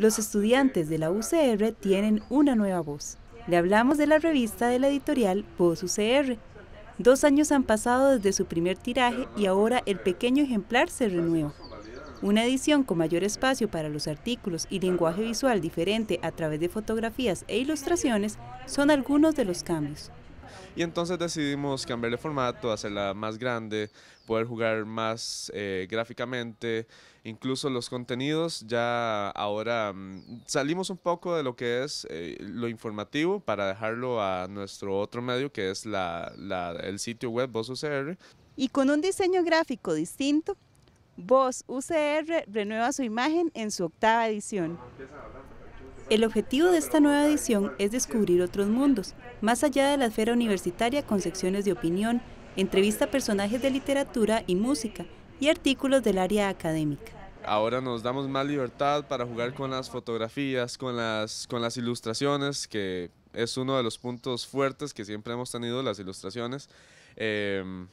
Los estudiantes de la UCR tienen una nueva voz. Le hablamos de la revista de la editorial Voz UCR. Dos años han pasado desde su primer tiraje y ahora el pequeño ejemplar se renueva. Una edición con mayor espacio para los artículos y lenguaje visual diferente a través de fotografías e ilustraciones son algunos de los cambios. Y entonces decidimos cambiarle formato, hacerla más grande, poder jugar más eh, gráficamente, incluso los contenidos. Ya ahora mm, salimos un poco de lo que es eh, lo informativo para dejarlo a nuestro otro medio que es la, el sitio web Voz UCR. Y con un diseño gráfico distinto, Voz UCR renueva su imagen en su octava edición. El objetivo de esta nueva edición es descubrir otros mundos, más allá de la esfera universitaria con secciones de opinión, entrevista a personajes de literatura y música y artículos del área académica. Ahora nos damos más libertad para jugar con las fotografías, con las, con las ilustraciones, que es uno de los puntos fuertes que siempre hemos tenido, las ilustraciones. Em,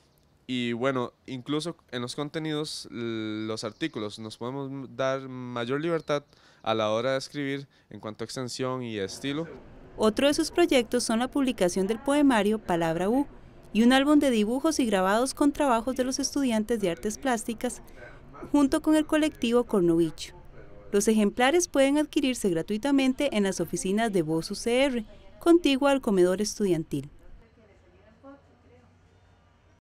y bueno, incluso en los contenidos, los artículos, nos podemos dar mayor libertad a la hora de escribir en cuanto a extensión y estilo. Otro de sus proyectos son la publicación del poemario Palabra U y un álbum de dibujos y grabados con trabajos de los estudiantes de artes plásticas junto con el colectivo Cornovich. Los ejemplares pueden adquirirse gratuitamente en las oficinas de Voz UCR, contigua al comedor estudiantil.